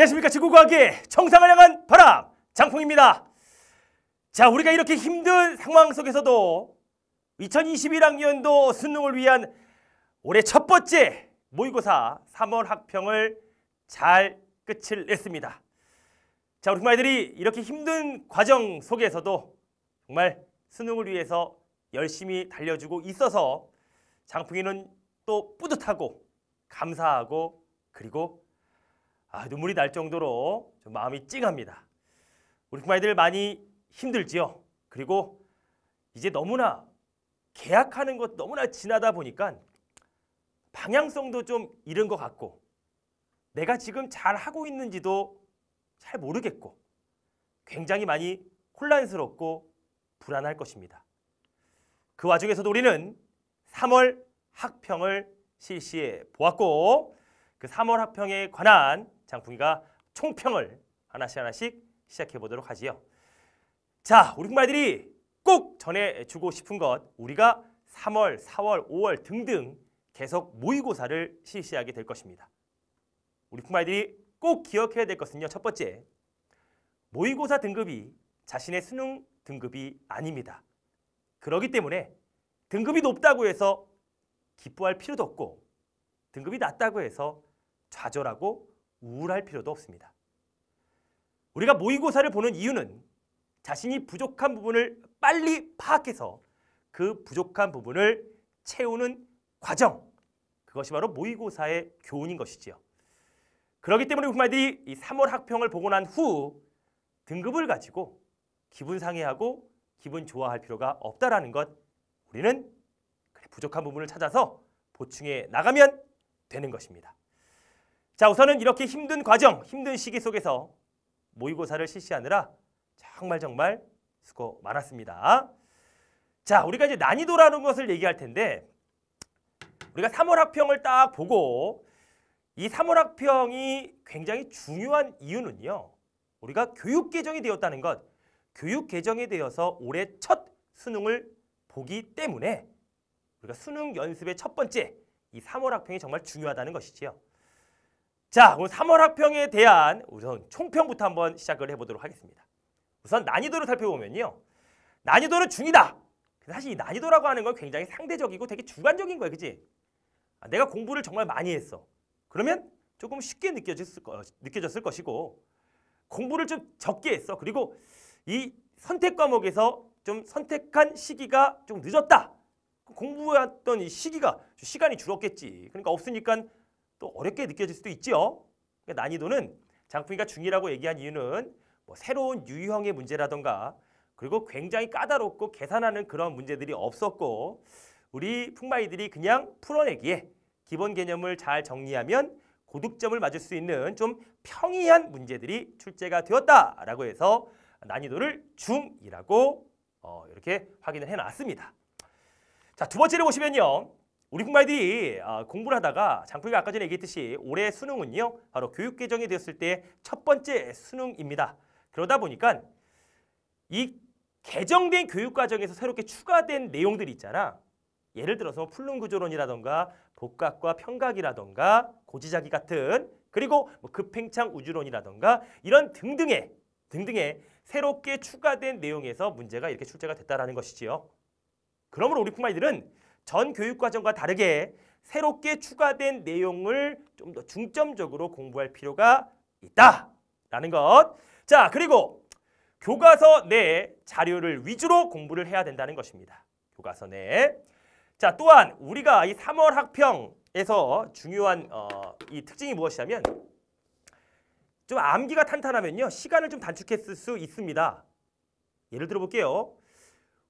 안녕하십니까 지구과학의 정상을 향한 바람 장풍입니다. 자 우리가 이렇게 힘든 상황 속에서도 2021학년도 수능을 위한 올해 첫 번째 모의고사 3월 학평을 잘 끝을 냈습니다. 자 우리 부모들이 이렇게 힘든 과정 속에서도 정말 수능을 위해서 열심히 달려주고 있어서 장풍이는 또 뿌듯하고 감사하고 그리고 아, 눈물이 날 정도로 좀 마음이 찡합니다. 우리 부이들 많이 힘들지요. 그리고 이제 너무나 계약하는 것 너무나 지나다 보니까 방향성도 좀 잃은 것 같고 내가 지금 잘 하고 있는지도 잘 모르겠고 굉장히 많이 혼란스럽고 불안할 것입니다. 그 와중에서도 우리는 3월 학평을 실시해 보았고 그 3월 학평에 관한 장풍이가 총평을 하나씩 하나씩 시작해 보도록 하지요. 자, 우리말들이 꼭 전해주고 싶은 것 우리가 3월, 4월, 5월 등등 계속 모의고사를 실시하게 될 것입니다. 우리 쿵마들이꼭 기억해야 될 것은요. 첫 번째, 모의고사 등급이 자신의 수능 등급이 아닙니다. 그러기 때문에 등급이 높다고 해서 기뻐할 필요도 없고 등급이 낮다고 해서 좌절하고 우울할 필요도 없습니다. 우리가 모의고사를 보는 이유는 자신이 부족한 부분을 빨리 파악해서 그 부족한 부분을 채우는 과정 그것이 바로 모의고사의 교훈인 것이지요. 그렇기 때문에 우리말들이 이 3월 학평을 보고 난 후 등급을 가지고 기분 상해하고 기분 좋아할 필요가 없다라는 것 우리는 부족한 부분을 찾아서 보충해 나가면 되는 것입니다. 자, 우선은 이렇게 힘든 과정, 힘든 시기 속에서 모의고사를 실시하느라 정말 정말 수고 많았습니다. 자, 우리가 이제 난이도라는 것을 얘기할 텐데 우리가 3월 학평을 딱 보고 이 3월 학평이 굉장히 중요한 이유는요. 우리가 교육 개정이 되었다는 것, 교육 개정이되어서 올해 첫 수능을 보기 때문에 우리가 수능 연습의 첫 번째 이 3월 학평이 정말 중요하다는 것이지요. 자, 오늘 그 3월 학평에 대한 우선 총평부터 한번 시작을 해보도록 하겠습니다. 우선 난이도를 살펴보면요. 난이도는 중이다. 사실 이 난이도라고 하는 건 굉장히 상대적이고 되게 주관적인 거예요. 그지 아, 내가 공부를 정말 많이 했어. 그러면 조금 쉽게 느껴졌을, 거, 느껴졌을 것이고 공부를 좀 적게 했어. 그리고 이 선택 과목에서 좀 선택한 시기가 좀 늦었다. 공부했던 이 시기가 시간이 줄었겠지. 그러니까 없으니까 또 어렵게 느껴질 수도 있죠 그러니까 난이도는 장풍이가 중이라고 얘기한 이유는 뭐 새로운 유형의 문제라던가 그리고 굉장히 까다롭고 계산하는 그런 문제들이 없었고 우리 풍마이들이 그냥 풀어내기에 기본 개념을 잘 정리하면 고득점을 맞을 수 있는 좀 평이한 문제들이 출제가 되었다라고 해서 난이도를 중이라고 어, 이렇게 확인을 해놨습니다. 자, 두 번째를 보시면요. 우리뿐만이 들이 어, 공부를 하다가 장풀이가 아까 전에 얘기했듯이 올해 수능은요 바로 교육 개정이 되었을 때 첫 번째 수능입니다. 그러다 보니까 이 개정된 교육 과정에서 새롭게 추가된 내용들이 있잖아. 예를 들어서 풀름 구조론이라던가 복각과 평각이라던가 고지자기 같은 그리고 뭐 급팽창 우주론이라던가 이런 등등의 등등의 새롭게 추가된 내용에서 문제가 이렇게 출제가 됐다라는 것이지요. 그러므로 우리 품마이들은 전 교육과정과 다르게 새롭게 추가된 내용을 좀 더 중점적으로 공부할 필요가 있다라는 것. 자, 그리고 교과서 내 자료를 위주로 공부를 해야 된다는 것입니다. 교과서 내. 자, 또한 우리가 이 3월 학평에서 중요한 어, 이 특징이 무엇이냐면 좀 암기가 탄탄하면요. 시간을 좀 단축했을 수 있습니다. 예를 들어 볼게요.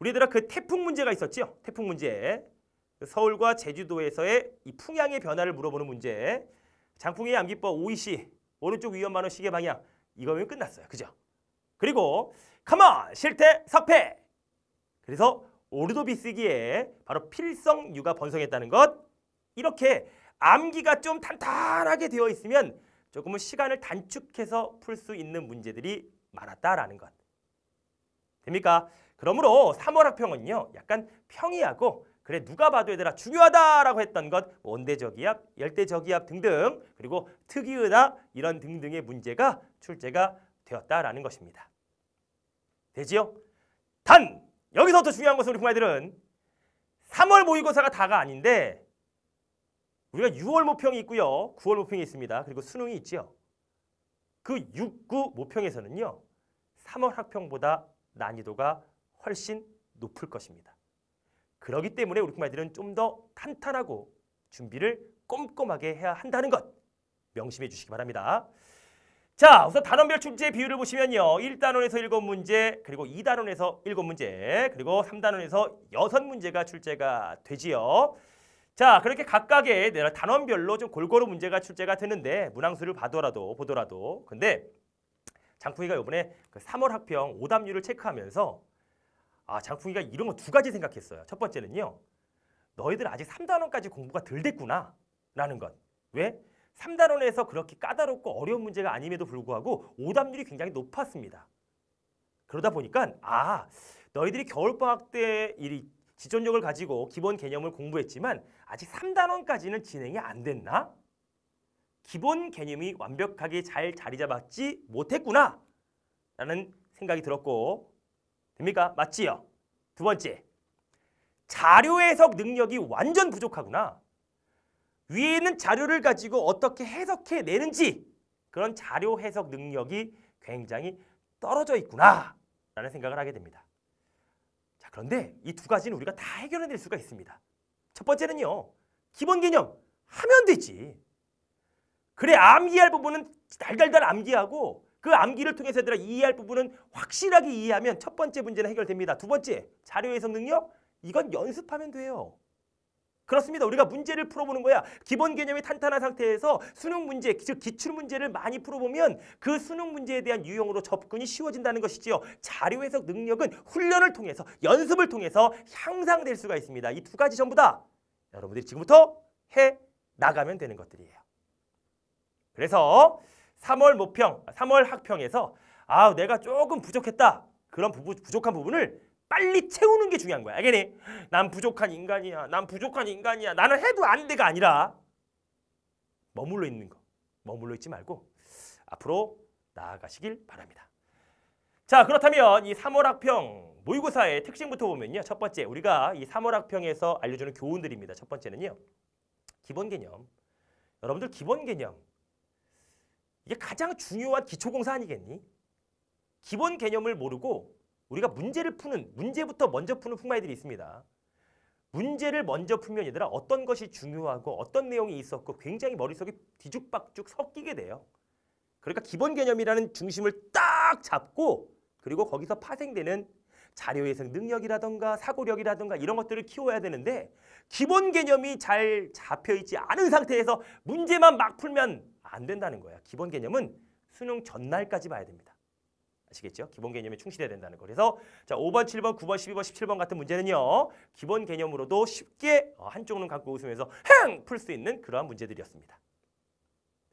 우리들아 그 태풍 문제가 있었죠 태풍 문제. 그 서울과 제주도에서의 이 풍향의 변화를 물어보는 문제. 장풍의 암기법 OEC 오른쪽 위험만원 시계 방향 이거면 끝났어요. 그죠? 그리고 컴온 실태 석패 그래서 오르도 비쓰기에 바로 필성 유가 번성했다는 것 이렇게 암기가 좀 단단하게 되어 있으면 조금은 시간을 단축해서 풀 수 있는 문제들이 많았다라는 것 됩니까? 그러므로 3월 학평은요 약간 평이하고 그래 누가 봐도 얘들아 중요하다라고 했던 것 뭐 원대저기압, 열대저기압 등등 그리고 특이의하 이런 등등의 문제가 출제가 되었다라는 것입니다. 되지요? 단! 여기서 더 중요한 것은 우리 부모들은 3월 모의고사가 다가 아닌데 우리가 6월 모평이 있고요. 9월 모평이 있습니다. 그리고 수능이 있죠그 6, 9 모평에서는요. 3월 학평보다 난이도가 훨씬 높을 것입니다. 그러기 때문에 우리 말들은 좀 더 탄탄하고 준비를 꼼꼼하게 해야 한다는 것 명심해 주시기 바랍니다. 자, 우선 단원별 출제 비율을 보시면요. 1단원에서 7문제, 그리고 2단원에서 7문제, 그리고 3단원에서 6문제가 출제가 되지요. 자, 그렇게 각각의 네, 단원별로 좀 골고루 문제가 출제가 되는데 문항수를 봐더라도 보더라도 근데 장풍이가 이번에 그 3월 학평 오답률을 체크하면서 아, 장풍이가 이런 거 두 가지 생각했어요. 첫 번째는요. 너희들 아직 3단원까지 공부가 덜 됐구나 라는 것. 왜? 3단원에서 그렇게 까다롭고 어려운 문제가 아님에도 불구하고 오답률이 굉장히 높았습니다. 그러다 보니까 아, 너희들이 겨울방학 때 일이 지존력을 가지고 기본 개념을 공부했지만 아직 3단원까지는 진행이 안 됐나? 기본 개념이 완벽하게 잘 자리 잡았지 못했구나 라는 생각이 들었고 됩니까? 맞지요? 두 번째, 자료 해석 능력이 완전 부족하구나. 위에 있는 자료를 가지고 어떻게 해석해내는지 그런 자료 해석 능력이 굉장히 떨어져 있구나 라는 생각을 하게 됩니다. 자, 그런데 이 두 가지는 우리가 다 해결해낼 수가 있습니다. 첫 번째는요. 기본 개념 하면 되지. 그래 암기할 부분은 달달달 암기하고 그 암기를 통해서 얘들아 이해할 부분은 확실하게 이해하면 첫 번째 문제는 해결됩니다. 두 번째, 자료 해석 능력? 이건 연습하면 돼요. 그렇습니다. 우리가 문제를 풀어보는 거야. 기본 개념이 탄탄한 상태에서 수능 문제, 즉 기출 문제를 많이 풀어보면 그 수능 문제에 대한 유형으로 접근이 쉬워진다는 것이지요. 자료 해석 능력은 훈련을 통해서, 연습을 통해서 향상될 수가 있습니다. 이 두 가지 전부 다 여러분들이 지금부터 해 나가면 되는 것들이에요. 그래서 3월 모평, 3월 학평에서 아 내가 조금 부족했다. 그런 부부, 족한 부분을 빨리 채우는 게 중요한 거야. 알겠니? 난 부족한 인간이야. 난 부족한 인간이야. 나는 해도 안 돼가 아니라 머물러 있는 거. 머물러 있지 말고 앞으로 나아가시길 바랍니다. 자 그렇다면 이 3월 학평 모의고사의 특징부터 보면요. 첫 번째 우리가 이 3월 학평에서 알려주는 교훈들입니다. 첫 번째는요. 기본 개념. 여러분들 기본 개념 이게 가장 중요한 기초공사 아니겠니? 기본 개념을 모르고 우리가 문제를 푸는 문제부터 먼저 푸는 푸마이들이 있습니다. 문제를 먼저 풀면 얘들아 어떤 것이 중요하고 어떤 내용이 있었고 굉장히 머릿속에 뒤죽박죽 섞이게 돼요. 그러니까 기본 개념이라는 중심을 딱 잡고 그리고 거기서 파생되는 자료 예상 능력이라던가 사고력이라던가 이런 것들을 키워야 되는데 기본 개념이 잘 잡혀있지 않은 상태에서 문제만 막 풀면 안 된다는 거야. 기본 개념은 수능 전날까지 봐야 됩니다. 아시겠죠? 기본 개념에 충실해야 된다는 거. 그래서 자 5번, 7번, 9번, 12번, 17번 같은 문제는요. 기본 개념으로도 쉽게 어, 한쪽 눈 감고 웃으면서 흥! 풀수 있는 그러한 문제들이었습니다.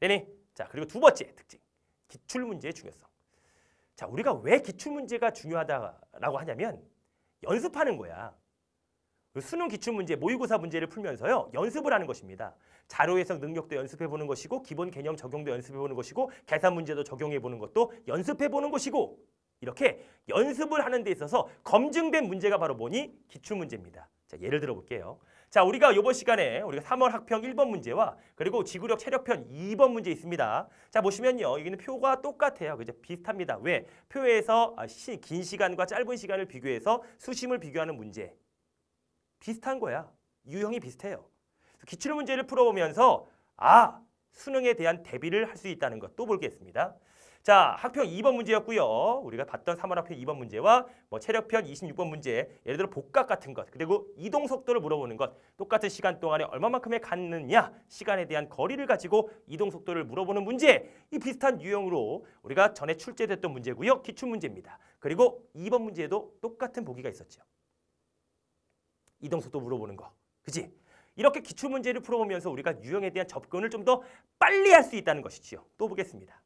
네니자 그리고 두 번째 특징. 기출문제의 중요성. 자 우리가 왜 기출문제가 중요하다라고 하냐면 연습하는 거야. 그 수능 기출 문제, 모의고사 문제를 풀면서요. 연습을 하는 것입니다. 자료 해석 능력도 연습해 보는 것이고 기본 개념 적용도 연습해 보는 것이고 계산 문제도 적용해 보는 것도 연습해 보는 것이고 이렇게 연습을 하는 데 있어서 검증된 문제가 바로 뭐니? 기출 문제입니다. 자, 예를 들어 볼게요. 자, 우리가 이번 시간에 우리가 3월 학평 1번 문제와 그리고 지구력 체력편 2번 문제 있습니다. 자, 보시면요. 여기는 표가 똑같아요. 그죠? 비슷합니다. 왜? 표에서 아, 시, 긴 시간과 짧은 시간을 비교해서 수심을 비교하는 문제. 비슷한 거야. 유형이 비슷해요. 기출 문제를 풀어보면서 아 수능에 대한 대비를 할 수 있다는 것또 보겠습니다. 자, 학평 2번 문제였고요. 우리가 봤던 3월 학평 2번 문제와 뭐 체력편 26번 문제, 예를 들어 복각 같은 것, 그리고 이동 속도를 물어보는 것, 똑같은 시간 동안에 얼마만큼에 갔느냐, 시간에 대한 거리를 가지고 이동 속도를 물어보는 문제, 이 비슷한 유형으로 우리가 전에 출제됐던 문제고요. 기출 문제입니다. 그리고 2번 문제에도 똑같은 보기가 있었죠. 이동속도 물어보는 거. 그지? 이렇게 기출문제를 풀어보면서 우리가 유형에 대한 접근을 좀 더 빨리 할 수 있다는 것이지요. 또 보겠습니다.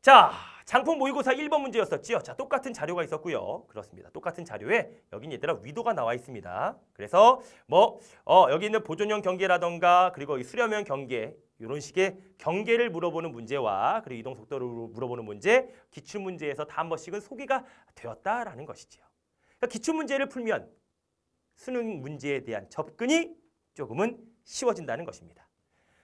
자, 장풍 모의고사 1번 문제였었지요. 자, 똑같은 자료가 있었고요. 그렇습니다. 똑같은 자료에 여긴 얘들아 위도가 나와 있습니다. 그래서 뭐 어, 여기 있는 보존형 경계라던가 그리고 이 수렴형 경계 이런 식의 경계를 물어보는 문제와 그리고 이동 속도를 물어보는 문제, 기출 문제에서 다 한 번씩은 소개가 되었다라는 것이지요. 그러니까 기출 문제를 풀면 수능 문제에 대한 접근이 조금은 쉬워진다는 것입니다.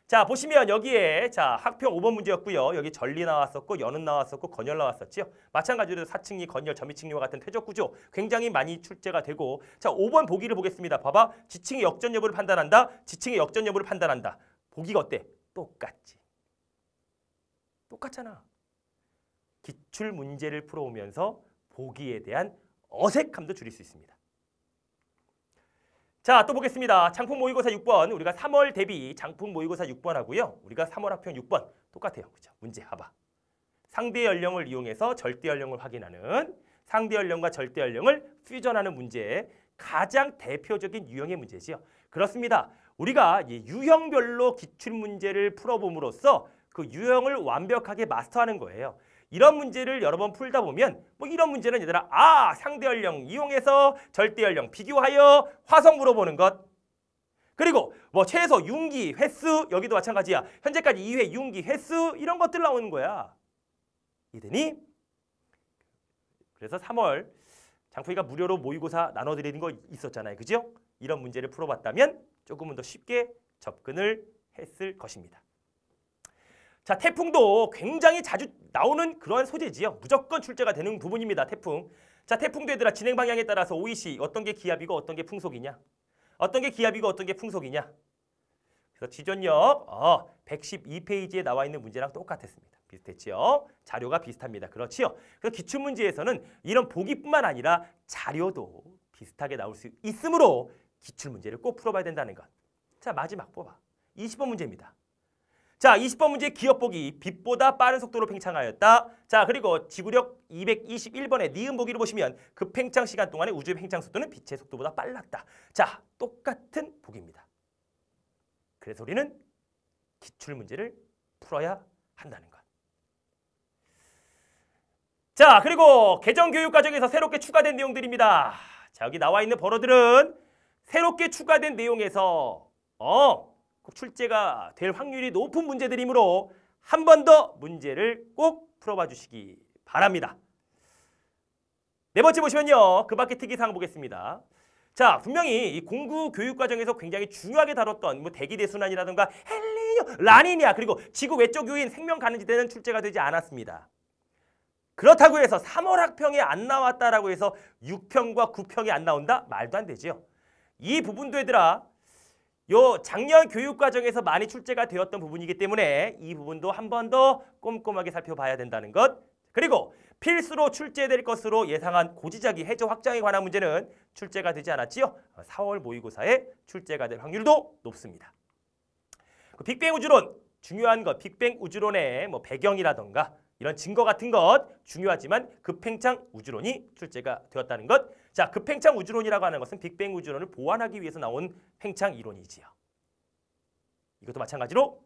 자 보시면 여기에 자 학평 5번 문제였고요. 여기 전리 나왔었고 연은 나왔었고 건열 나왔었지 마찬가지로 4층리, 건열, 점이층리와 같은 퇴적 구조 굉장히 많이 출제가 되고 자 5번 보기를 보겠습니다. 봐봐. 지층의 역전 여부를 판단한다. 지층의 역전 여부를 판단한다. 보기가 어때? 똑같지. 똑같잖아. 기출 문제를 풀어오면서 보기에 대한 어색함도 줄일 수 있습니다. 자, 또 보겠습니다. 장품 모의고사 6번. 우리가 3월 대비 장품 모의고사 6번 하고요. 우리가 3월 합평 6번. 똑같아요. 그죠? 문제 하봐. 상대 연령을 이용해서 절대 연령을 확인하는 상대 연령과 절대 연령을 퓨전하는 문제. 가장 대표적인 유형의 문제지요. 그렇습니다. 우리가 유형별로 기출문제를 풀어봄으로써 그 유형을 완벽하게 마스터하는 거예요. 이런 문제를 여러 번 풀다 보면 뭐 이런 문제는 얘들아 아 상대연령 이용해서 절대연령 비교하여 화성 물어보는 것 그리고 뭐 최소 융기 횟수 여기도 마찬가지야 현재까지 2회 융기 횟수 이런 것들 나오는 거야 이더니 그래서 3월 장풍이가 무료로 모의고사 나눠드리는 거 있었잖아요 그죠? 이런 문제를 풀어봤다면 조금은 더 쉽게 접근을 했을 것입니다 자, 태풍도 굉장히 자주 나오는 그러한 소재지요. 무조건 출제가 되는 부분입니다. 태풍. 자, 태풍도 얘들아 진행 방향에 따라서 OEC 어떤 게 기압이고 어떤 게 풍속이냐. 어떤 게 기압이고 어떤 게 풍속이냐. 그래서 지전력 어, 112페이지에 나와 있는 문제랑 똑같았습니다. 비슷했지요. 자료가 비슷합니다. 그렇지요. 그래서 기출문제에서는 이런 보기뿐만 아니라 자료도 비슷하게 나올 수 있으므로 기출문제를 꼭 풀어봐야 된다는 것. 자, 마지막 뽑아. 20번 문제입니다. 자, 20번 문제 기업 보기. 빛보다 빠른 속도로 팽창하였다. 자, 그리고 지구력 221번의 니은 보기를 보시면 그 팽창 시간 동안의 우주의 팽창 속도는 빛의 속도보다 빨랐다. 자, 똑같은 보기입니다. 그래서 우리는 기출 문제를 풀어야 한다는 것. 자, 그리고 개정 교육 과정에서 새롭게 추가된 내용들입니다. 자, 여기 나와 있는 번호들은 새롭게 추가된 내용에서 어, 출제가 될 확률이 높은 문제들이므로 한 번 더 문제를 꼭 풀어봐 주시기 바랍니다. 네 번째 보시면요. 그 밖의 특이사항 보겠습니다. 자, 분명히 이 공구 교육 과정에서 굉장히 중요하게 다뤘던 뭐 대기 대순환이라든가 헬리뇨, 라니냐 그리고 지구 외적 요인 생명 가능지대는 출제가 되지 않았습니다. 그렇다고 해서 3월 학평이 안 나왔다라고 해서 6평과 9평이 안 나온다? 말도 안 되지요. 이 부분도 얘들아 요 작년 교육 과정에서 많이 출제가 되었던 부분이기 때문에 이 부분도 한 번 더 꼼꼼하게 살펴봐야 된다는 것. 그리고 필수로 출제될 것으로 예상한 고지자기 해저 확장에 관한 문제는 출제가 되지 않았지요. 4월 모의고사에 출제가 될 확률도 높습니다. 그 빅뱅 우주론 중요한 것, 빅뱅 우주론의 뭐 배경이라던가 이런 증거 같은 것 중요하지만 급팽창 우주론이 출제가 되었다는 것 자, 급팽창 그 우주론이라고 하는 것은 빅뱅 우주론을 보완하기 위해서 나온 팽창 이론이지요. 이것도 마찬가지로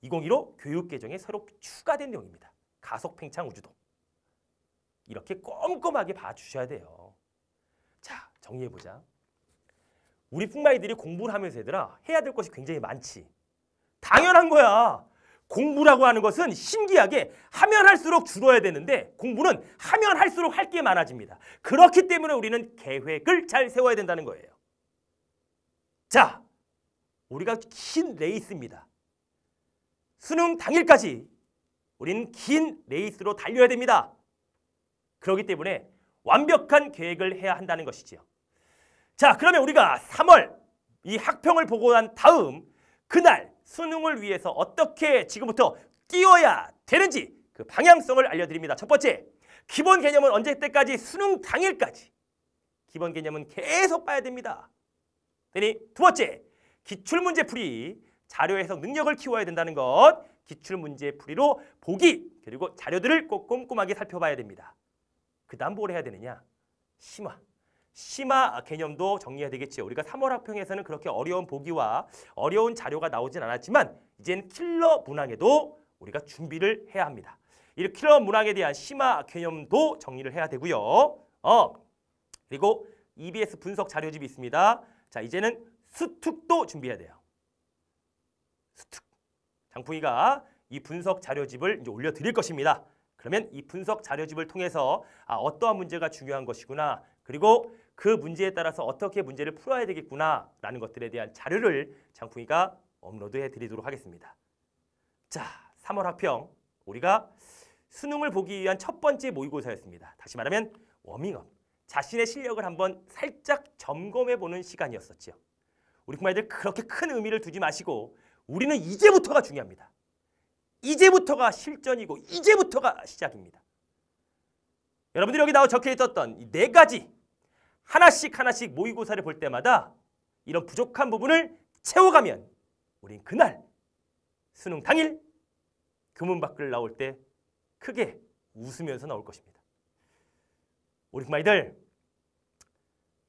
2015 교육 개정에 새로 추가된 내용입니다. 가속 팽창 우주도. 이렇게 꼼꼼하게 봐주셔야 돼요. 자, 정리해보자. 우리 풍마이들이 공부를 하면서 얘들아 해야 될 것이 굉장히 많지. 당연한 거야. 공부라고 하는 것은 신기하게 하면 할수록 줄어야 되는데 공부는 하면 할수록 할 게 많아집니다. 그렇기 때문에 우리는 계획을 잘 세워야 된다는 거예요. 자, 우리가 긴 레이스입니다. 수능 당일까지 우리는 긴 레이스로 달려야 됩니다. 그렇기 때문에 완벽한 계획을 해야 한다는 것이지요. 자, 그러면 우리가 3월 이 학평을 보고 난 다음 그날 수능을 위해서 어떻게 지금부터 띄워야 되는지 그 방향성을 알려드립니다. 첫 번째, 기본 개념은 언제 때까지? 수능 당일까지. 기본 개념은 계속 봐야 됩니다. 되니 두 번째, 기출문제 풀이 자료 해석 능력을 키워야 된다는 것. 기출문제 풀이로 보기 그리고 자료들을 꼭 꼼꼼하게 살펴봐야 됩니다. 그 다음 뭘 해야 되느냐? 심화. 심화 개념도 정리해야 되겠지 우리가 3월 학평에서는 그렇게 어려운 보기와 어려운 자료가 나오진 않았지만 이젠 킬러 문항에도 우리가 준비를 해야 합니다. 이 킬러 문항에 대한 심화 개념도 정리를 해야 되고요. 어 그리고 EBS 분석 자료집이 있습니다. 자 이제는 스툭도 준비해야 돼요. 스툭 장풍이가 이 분석 자료집을 이제 올려드릴 것입니다. 그러면 이 분석 자료집을 통해서 아, 어떠한 문제가 중요한 것이구나. 그리고 그 문제에 따라서 어떻게 문제를 풀어야 되겠구나라는 것들에 대한 자료를 장풍이가 업로드해 드리도록 하겠습니다. 자, 3월 학평 우리가 수능을 보기 위한 첫 번째 모의고사였습니다. 다시 말하면 워밍업, 자신의 실력을 한번 살짝 점검해보는 시간이었었죠 우리 부모님들 그렇게 큰 의미를 두지 마시고 우리는 이제부터가 중요합니다. 이제부터가 실전이고 이제부터가 시작입니다. 여러분들이 여기 나와 적혀 있었던 네 가지 하나씩 하나씩 모의고사를 볼 때마다 이런 부족한 부분을 채워가면 우린 그날 수능 당일 교문 밖을 나올 때 크게 웃으면서 나올 것입니다. 우리 마이들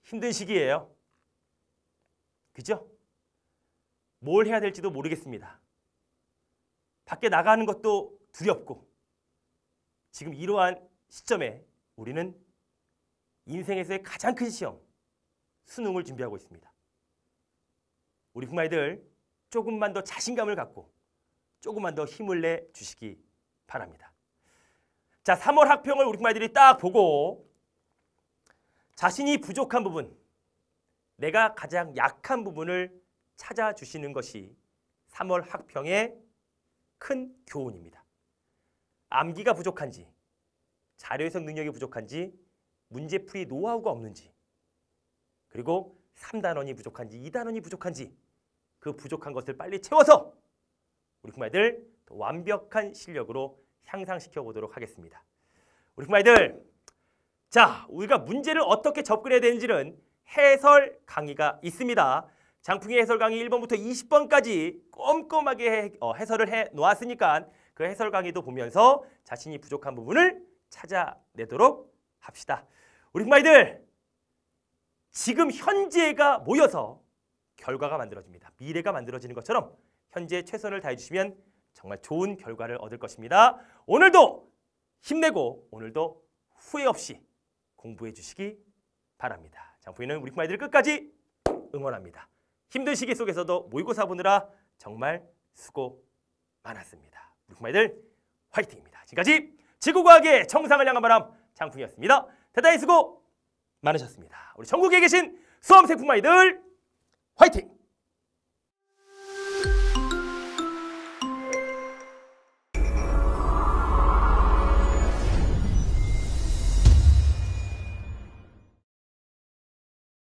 힘든 시기예요. 그죠? 뭘 해야 될지도 모르겠습니다. 밖에 나가는 것도 두렵고 지금 이러한 시점에 우리는 인생에서의 가장 큰 시험, 수능을 준비하고 있습니다. 우리 부마이들 조금만 더 자신감을 갖고 조금만 더 힘을 내 주시기 바랍니다. 자, 3월 학평을 우리 부마이들이 딱 보고 자신이 부족한 부분, 내가 가장 약한 부분을 찾아주시는 것이 3월 학평의 큰 교훈입니다. 암기가 부족한지, 자료 해석 능력이 부족한지 문제풀이 노하우가 없는지 그리고 3단원이 부족한지 2단원이 부족한지 그 부족한 것을 빨리 채워서 우리 부모님들 완벽한 실력으로 향상시켜 보도록 하겠습니다. 우리 부모님들 자 우리가 문제를 어떻게 접근해야 되는지는 해설 강의가 있습니다. 장풍이 해설 강의 1번부터 20번까지 꼼꼼하게 어, 해설을 해 놓았으니까 그 해설 강의도 보면서 자신이 부족한 부분을 찾아내도록 합시다. 우리 흑마이들 지금 현재가 모여서 결과가 만들어집니다. 미래가 만들어지는 것처럼 현재 최선을 다해 주시면 정말 좋은 결과를 얻을 것입니다. 오늘도 힘내고 오늘도 후회 없이 공부해 주시기 바랍니다. 장부인은 우리 흑마이들 끝까지 응원합니다. 힘든 시기 속에서도 모의고사 보느라 정말 수고 많았습니다. 우리 흑마이들 화이팅입니다. 지금까지 지구과학의 정상을 향한 바람 장풍이었습니다. 대단히 수고 많으셨습니다. 우리 전국에 계신 수험생 품마이들 화이팅!